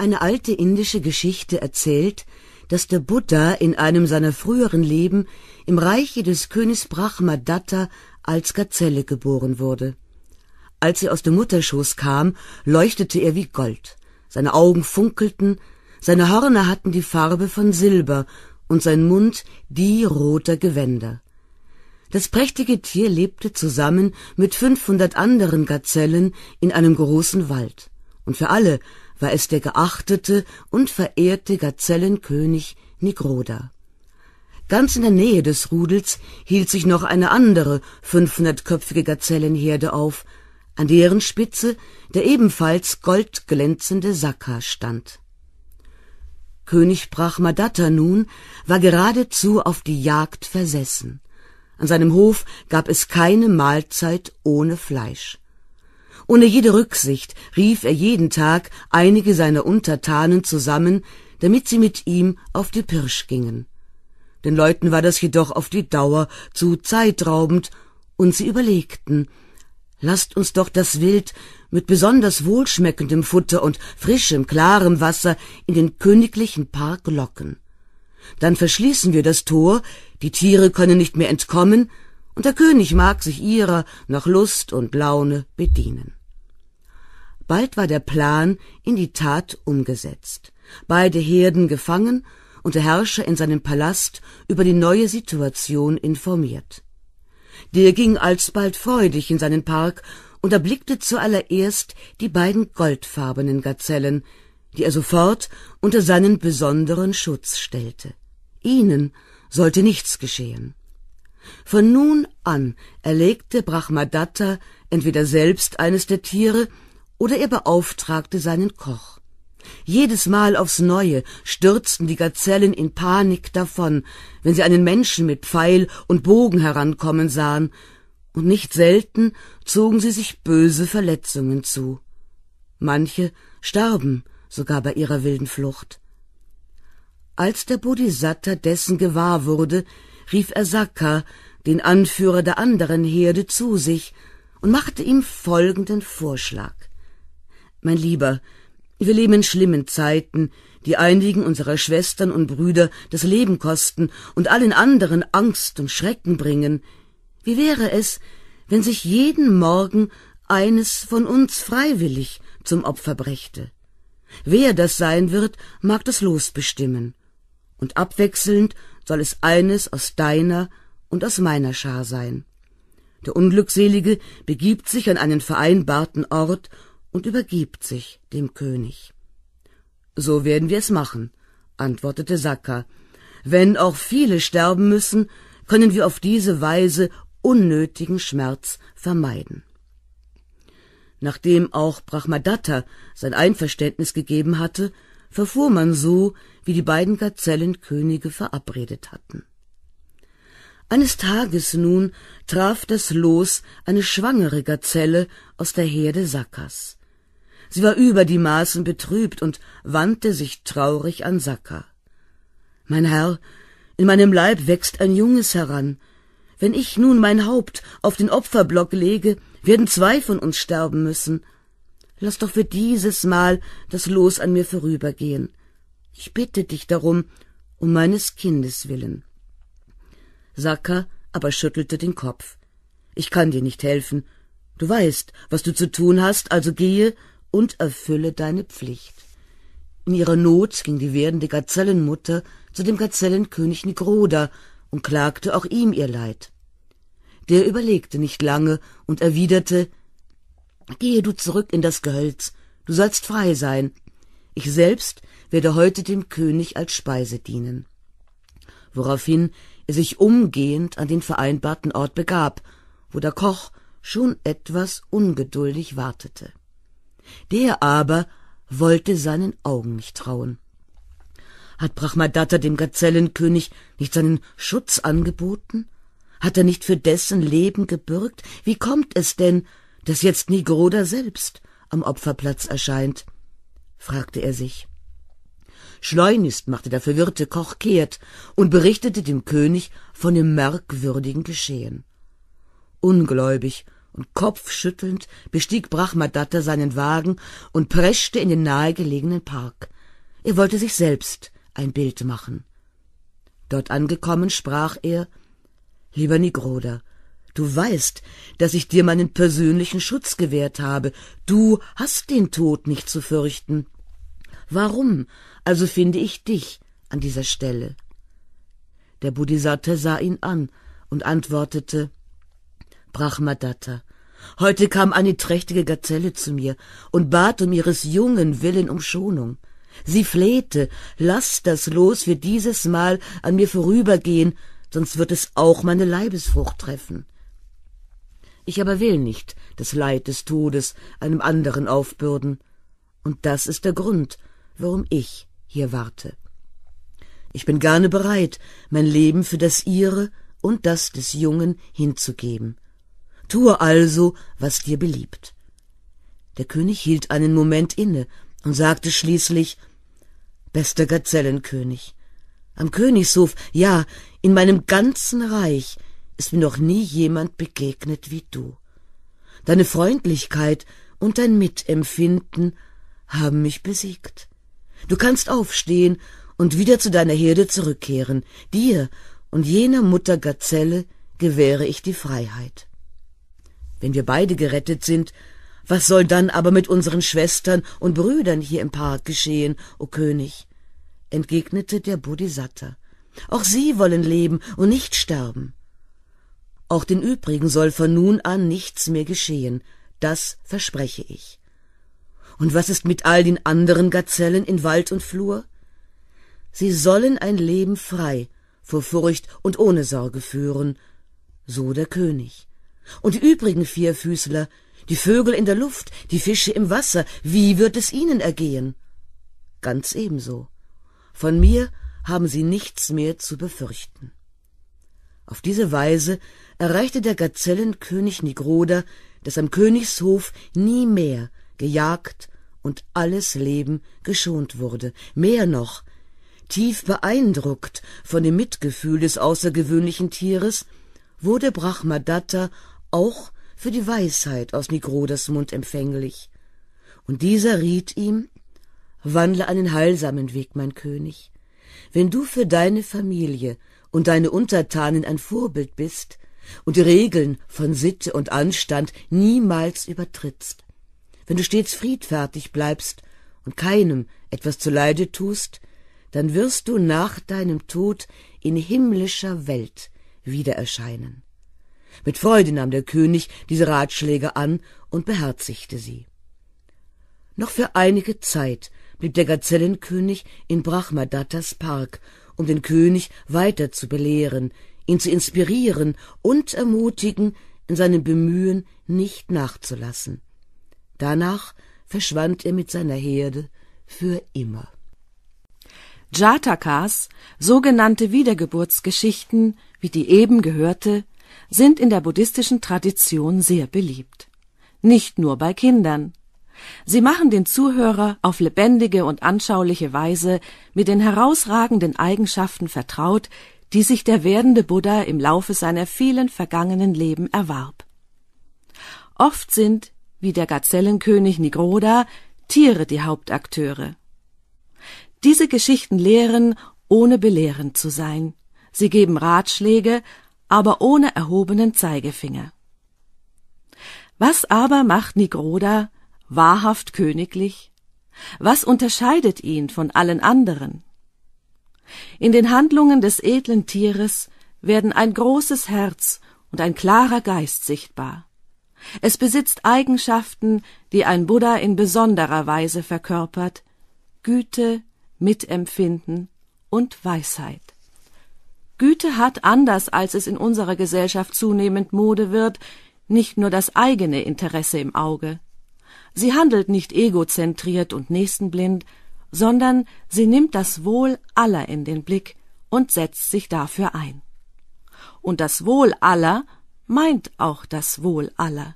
Eine alte indische Geschichte erzählt, dass der Buddha in einem seiner früheren Leben im Reiche des Königs Brahmadatta als Gazelle geboren wurde. Als er aus dem Mutterschoß kam, leuchtete er wie Gold, seine Augen funkelten, seine Hörner hatten die Farbe von Silber und sein Mund die roter Gewänder. Das prächtige Tier lebte zusammen mit 500 anderen Gazellen in einem großen Wald. Und für alle war es der geachtete und verehrte Gazellenkönig Nigroda. Ganz in der Nähe des Rudels hielt sich noch eine andere fünfhundertköpfige Gazellenherde auf, an deren Spitze der ebenfalls goldglänzende Sakka stand. König Brahmadatta nun war geradezu auf die Jagd versessen. An seinem Hof gab es keine Mahlzeit ohne Fleisch. Ohne jede Rücksicht rief er jeden Tag einige seiner Untertanen zusammen, damit sie mit ihm auf die Pirsch gingen. Den Leuten war das jedoch auf die Dauer zu zeitraubend, und sie überlegten, lasst uns doch das Wild mit besonders wohlschmeckendem Futter und frischem, klarem Wasser in den königlichen Park locken. Dann verschließen wir das Tor, die Tiere können nicht mehr entkommen, und der König mag sich ihrer nach Lust und Laune bedienen. Bald war der Plan in die Tat umgesetzt. Beide Herden gefangen und der Herrscher in seinem Palast über die neue Situation informiert. Der ging alsbald freudig in seinen Park und erblickte zuallererst die beiden goldfarbenen Gazellen, die er sofort unter seinen besonderen Schutz stellte. Ihnen sollte nichts geschehen. Von nun an erlegte Brahmadatta entweder selbst eines der Tiere oder er beauftragte seinen Koch. Jedes Mal aufs Neue stürzten die Gazellen in Panik davon, wenn sie einen Menschen mit Pfeil und Bogen herankommen sahen, und nicht selten zogen sie sich böse Verletzungen zu. Manche starben sogar bei ihrer wilden Flucht. Als der Bodhisatta dessen gewahr wurde, rief er Sakka, den Anführer der anderen Herde, zu sich und machte ihm folgenden Vorschlag. Mein Lieber, wir leben in schlimmen Zeiten, die einigen unserer Schwestern und Brüder das Leben kosten und allen anderen Angst und Schrecken bringen. Wie wäre es, wenn sich jeden Morgen eines von uns freiwillig zum Opfer brächte? Wer das sein wird, mag das Los bestimmen. Und abwechselnd soll es eines aus deiner und aus meiner Schar sein. Der Unglückselige begibt sich an einen vereinbarten Ort und übergibt sich dem König. So werden wir es machen, antwortete Sakka. Wenn auch viele sterben müssen, können wir auf diese Weise unnötigen Schmerz vermeiden. Nachdem auch Brahmadatta sein Einverständnis gegeben hatte, verfuhr man so, wie die beiden Gazellenkönige verabredet hatten. Eines Tages nun traf das Los eine schwangere Gazelle aus der Herde Sakkas. Sie war über die Maßen betrübt und wandte sich traurig an Sakka. Mein Herr, in meinem Leib wächst ein Junges heran. Wenn ich nun mein Haupt auf den Opferblock lege, werden zwei von uns sterben müssen. Lass doch für dieses Mal das Los an mir vorübergehen. Ich bitte dich darum, um meines Kindes willen. Sakka aber schüttelte den Kopf. Ich kann dir nicht helfen. Du weißt, was du zu tun hast, also gehe und erfülle deine Pflicht. In ihrer Not ging die werdende Gazellenmutter zu dem Gazellenkönig Nigroda und klagte auch ihm ihr Leid. Der überlegte nicht lange und erwiderte, Gehe du zurück in das Gehölz, du sollst frei sein. Ich selbst werde heute dem König als Speise dienen. Woraufhin er sich umgehend an den vereinbarten Ort begab, wo der Koch schon etwas ungeduldig wartete. Der aber wollte seinen Augen nicht trauen. Hat Brahmadatta dem Gazellenkönig nicht seinen Schutz angeboten? Hat er nicht für dessen Leben gebürgt? Wie kommt es denn, dass jetzt Nigroda selbst am Opferplatz erscheint? fragte er sich. Schleunigst machte der verwirrte Koch kehrt und berichtete dem König von dem merkwürdigen Geschehen. Ungläubig und kopfschüttelnd bestieg Brahmadatta seinen Wagen und preschte in den nahegelegenen Park. Er wollte sich selbst ein Bild machen. Dort angekommen sprach er Lieber Nigroda, du weißt, dass ich dir meinen persönlichen Schutz gewährt habe. Du hast den Tod nicht zu fürchten. Warum also finde ich dich an dieser Stelle? Der Bodhisatta sah ihn an und antwortete Brahmadatta. Heute kam eine trächtige Gazelle zu mir und bat um ihres jungen Willen um Schonung. Sie flehte, lass das Los für dieses Mal an mir vorübergehen, sonst wird es auch meine Leibesfrucht treffen. Ich aber will nicht das Leid des Todes einem anderen aufbürden. Und das ist der Grund, warum ich hier warte. Ich bin gerne bereit, mein Leben für das Ihre und das des Jungen hinzugeben. Tue also, was dir beliebt. Der König hielt einen Moment inne und sagte schließlich Bester Gazellenkönig, am Königshof, ja, in meinem ganzen Reich ist mir noch nie jemand begegnet wie du. Deine Freundlichkeit und dein Mitempfinden haben mich besiegt. Du kannst aufstehen und wieder zu deiner Herde zurückkehren. Dir und jener Mutter Gazelle gewähre ich die Freiheit wenn wir beide gerettet sind, was soll dann aber mit unseren Schwestern und Brüdern hier im Park geschehen, o König? entgegnete der Bodhisatta. Auch sie wollen leben und nicht sterben. Auch den übrigen soll von nun an nichts mehr geschehen, das verspreche ich. Und was ist mit all den anderen Gazellen in Wald und Flur? Sie sollen ein Leben frei, vor Furcht und ohne Sorge führen, so der König. Und die übrigen Vierfüßler, die Vögel in der Luft, die Fische im Wasser, wie wird es ihnen ergehen? Ganz ebenso. Von mir haben sie nichts mehr zu befürchten. Auf diese Weise erreichte der Gazellenkönig Nigroda, dass am Königshof nie mehr gejagt und alles Leben geschont wurde. Mehr noch, tief beeindruckt von dem Mitgefühl des außergewöhnlichen Tieres, wurde Brahmadatta auch für die Weisheit aus Nigrodas Mund empfänglich. Und dieser riet ihm, Wandle einen heilsamen Weg, mein König. Wenn du für deine Familie und deine Untertanen ein Vorbild bist und die Regeln von Sitte und Anstand niemals übertrittst, wenn du stets friedfertig bleibst und keinem etwas zuleide tust, dann wirst du nach deinem Tod in himmlischer Welt wieder erscheinen. Mit Freude nahm der König diese Ratschläge an und beherzigte sie. Noch für einige Zeit blieb der Gazellenkönig in Brahmadattas Park, um den König weiter zu belehren, ihn zu inspirieren und ermutigen, in seinem Bemühen nicht nachzulassen. Danach verschwand er mit seiner Herde für immer. Jatakas, sogenannte Wiedergeburtsgeschichten wie die eben gehörte, sind in der buddhistischen Tradition sehr beliebt. Nicht nur bei Kindern. Sie machen den Zuhörer auf lebendige und anschauliche Weise mit den herausragenden Eigenschaften vertraut, die sich der werdende Buddha im Laufe seiner vielen vergangenen Leben erwarb. Oft sind, wie der Gazellenkönig Nigroda, Tiere die Hauptakteure diese Geschichten lehren, ohne belehrend zu sein. Sie geben Ratschläge, aber ohne erhobenen Zeigefinger. Was aber macht Nigroda wahrhaft königlich? Was unterscheidet ihn von allen anderen? In den Handlungen des edlen Tieres werden ein großes Herz und ein klarer Geist sichtbar. Es besitzt Eigenschaften, die ein Buddha in besonderer Weise verkörpert Güte, Mitempfinden und Weisheit. Güte hat, anders als es in unserer Gesellschaft zunehmend Mode wird, nicht nur das eigene Interesse im Auge. Sie handelt nicht egozentriert und nächstenblind, sondern sie nimmt das Wohl aller in den Blick und setzt sich dafür ein. Und das Wohl aller meint auch das Wohl aller.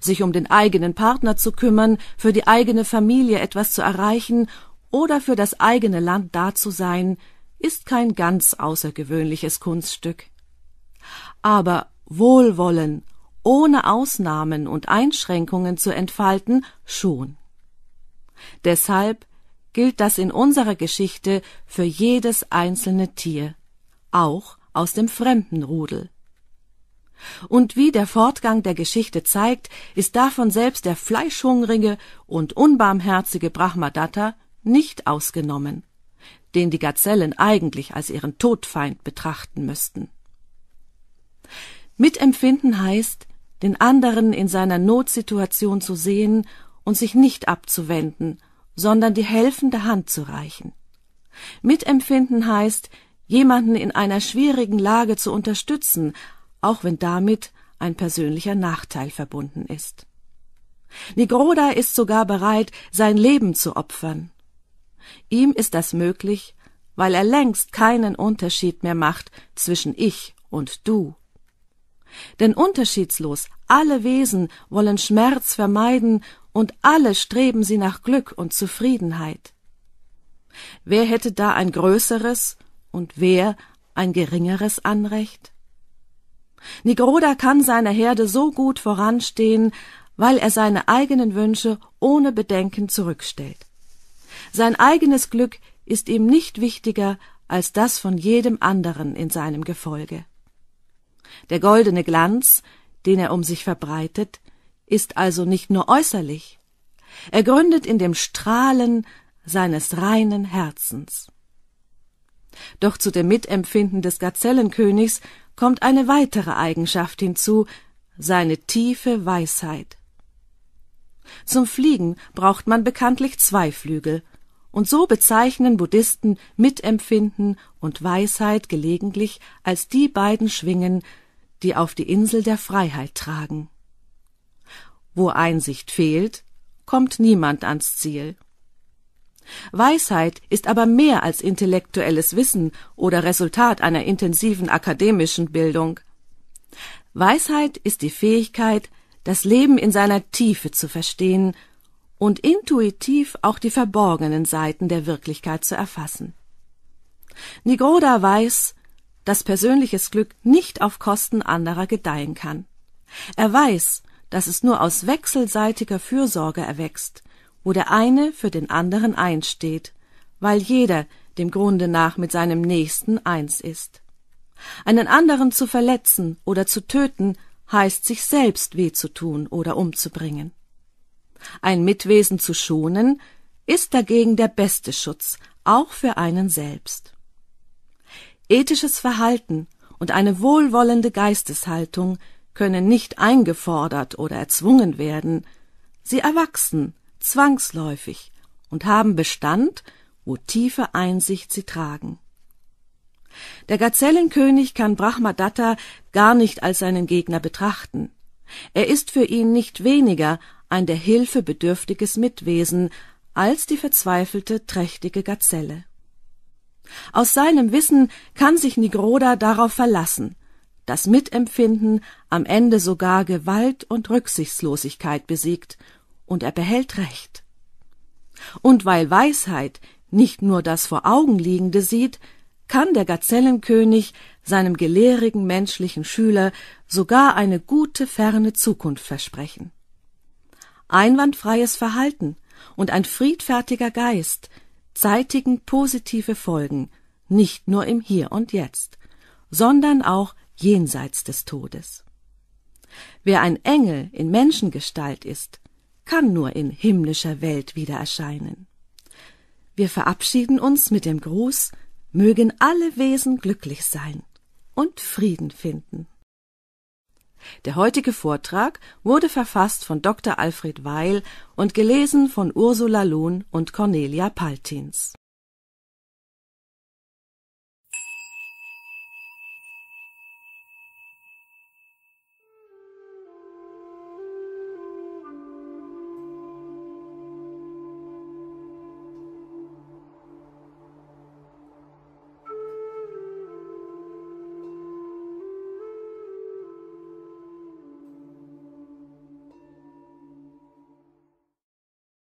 Sich um den eigenen Partner zu kümmern, für die eigene Familie etwas zu erreichen oder für das eigene Land da zu sein, ist kein ganz außergewöhnliches Kunststück. Aber Wohlwollen ohne Ausnahmen und Einschränkungen zu entfalten, schon. Deshalb gilt das in unserer Geschichte für jedes einzelne Tier, auch aus dem fremden Rudel. Und wie der Fortgang der Geschichte zeigt, ist davon selbst der fleischhungrige und unbarmherzige Brahmadatta nicht ausgenommen, den die Gazellen eigentlich als ihren Todfeind betrachten müssten. Mitempfinden heißt, den anderen in seiner Notsituation zu sehen und sich nicht abzuwenden, sondern die helfende Hand zu reichen. Mitempfinden heißt, jemanden in einer schwierigen Lage zu unterstützen, auch wenn damit ein persönlicher Nachteil verbunden ist. Negroda ist sogar bereit, sein Leben zu opfern. Ihm ist das möglich, weil er längst keinen Unterschied mehr macht zwischen ich und du. Denn unterschiedslos alle Wesen wollen Schmerz vermeiden und alle streben sie nach Glück und Zufriedenheit. Wer hätte da ein größeres und wer ein geringeres Anrecht? Nigroda kann seiner Herde so gut voranstehen, weil er seine eigenen Wünsche ohne Bedenken zurückstellt. Sein eigenes Glück ist ihm nicht wichtiger als das von jedem anderen in seinem Gefolge. Der goldene Glanz, den er um sich verbreitet, ist also nicht nur äußerlich, er gründet in dem Strahlen seines reinen Herzens. Doch zu dem Mitempfinden des Gazellenkönigs kommt eine weitere Eigenschaft hinzu, seine tiefe Weisheit. Zum Fliegen braucht man bekanntlich zwei Flügel, und so bezeichnen Buddhisten Mitempfinden und Weisheit gelegentlich als die beiden Schwingen, die auf die Insel der Freiheit tragen. Wo Einsicht fehlt, kommt niemand ans Ziel. Weisheit ist aber mehr als intellektuelles Wissen oder Resultat einer intensiven akademischen Bildung. Weisheit ist die Fähigkeit, das Leben in seiner Tiefe zu verstehen und intuitiv auch die verborgenen Seiten der Wirklichkeit zu erfassen. Nigroda weiß, dass persönliches Glück nicht auf Kosten anderer gedeihen kann. Er weiß, dass es nur aus wechselseitiger Fürsorge erwächst, wo der eine für den anderen einsteht, weil jeder dem Grunde nach mit seinem Nächsten eins ist. Einen anderen zu verletzen oder zu töten heißt sich selbst weh zu tun oder umzubringen. Ein Mitwesen zu schonen ist dagegen der beste Schutz, auch für einen selbst. Ethisches Verhalten und eine wohlwollende Geisteshaltung können nicht eingefordert oder erzwungen werden, sie erwachsen zwangsläufig und haben Bestand, wo tiefe Einsicht sie tragen. Der Gazellenkönig kann Brahmadatta gar nicht als seinen Gegner betrachten. Er ist für ihn nicht weniger ein der Hilfe bedürftiges Mitwesen als die verzweifelte, trächtige Gazelle. Aus seinem Wissen kann sich Nigroda darauf verlassen, dass Mitempfinden am Ende sogar Gewalt und Rücksichtslosigkeit besiegt, und er behält Recht. Und weil Weisheit nicht nur das vor Augen liegende sieht, kann der Gazellenkönig seinem gelehrigen menschlichen Schüler sogar eine gute ferne Zukunft versprechen. Einwandfreies Verhalten und ein friedfertiger Geist zeitigen positive Folgen, nicht nur im Hier und Jetzt, sondern auch jenseits des Todes. Wer ein Engel in Menschengestalt ist, kann nur in himmlischer Welt wieder erscheinen. Wir verabschieden uns mit dem Gruß mögen alle Wesen glücklich sein und Frieden finden. Der heutige Vortrag wurde verfasst von Dr. Alfred Weil und gelesen von Ursula Lohn und Cornelia Paltins